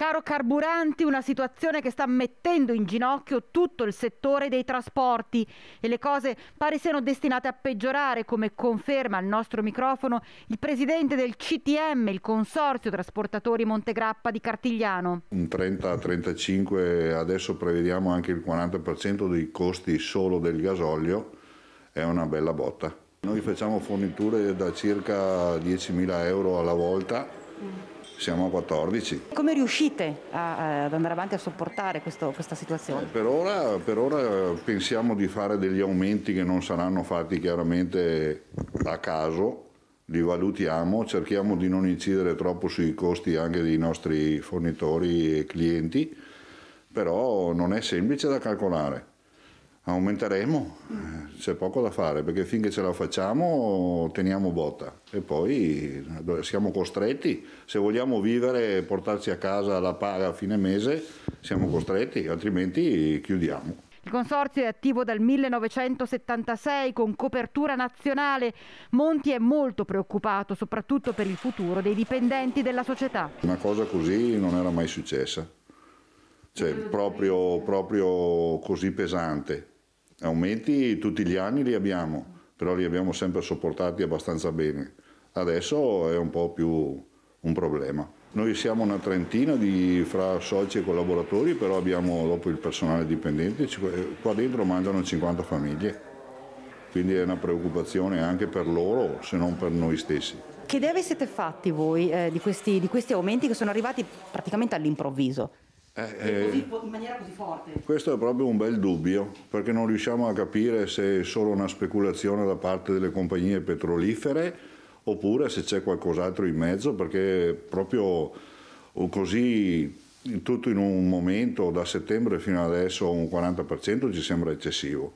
Caro carburanti, una situazione che sta mettendo in ginocchio tutto il settore dei trasporti e le cose pare siano destinate a peggiorare, come conferma al nostro microfono il presidente del CTM, il Consorzio Trasportatori Montegrappa di Cartigliano. Un 30-35, adesso prevediamo anche il 40% dei costi solo del gasolio, è una bella botta. Noi facciamo forniture da circa 10.000 euro alla volta siamo a 14. Come riuscite a, ad andare avanti a sopportare questo, questa situazione? per, ora, per, ora, pensiamo di fare degli aumenti che non saranno fatti chiaramente a caso, li valutiamo, cerchiamo di non incidere troppo sui costi anche dei nostri fornitori e clienti, però non è semplice da calcolare. Aumenteremo. Mm. Eh, c'è poco da fare perché finché ce la facciamo teniamo botta e poi siamo costretti, se vogliamo vivere e portarci a casa la paga a fine mese, siamo costretti, altrimenti chiudiamo. Il consorzio è attivo dal 1976 con copertura nazionale. Monti è molto preoccupato, soprattutto per il futuro dei dipendenti della società. Una cosa così non era mai successa, cioè proprio, proprio così pesante. Aumenti tutti gli anni li abbiamo, però li abbiamo sempre sopportati abbastanza bene. Adesso è un po' più un problema. Noi siamo una trentina di, fra soci e collaboratori, però abbiamo dopo il personale dipendente, qua dentro mangiano 50 famiglie, quindi è una preoccupazione anche per loro se non per noi stessi. Che idea vi siete fatti voi eh, di, questi, di questi aumenti che sono arrivati praticamente all'improvviso? Eh, così, eh, in maniera così forte? Questo è proprio un bel dubbio, perché non riusciamo a capire se è solo una speculazione da parte delle compagnie petrolifere oppure se c'è qualcos'altro in mezzo, perché proprio così tutto in un momento, da settembre fino adesso un 40% ci sembra eccessivo.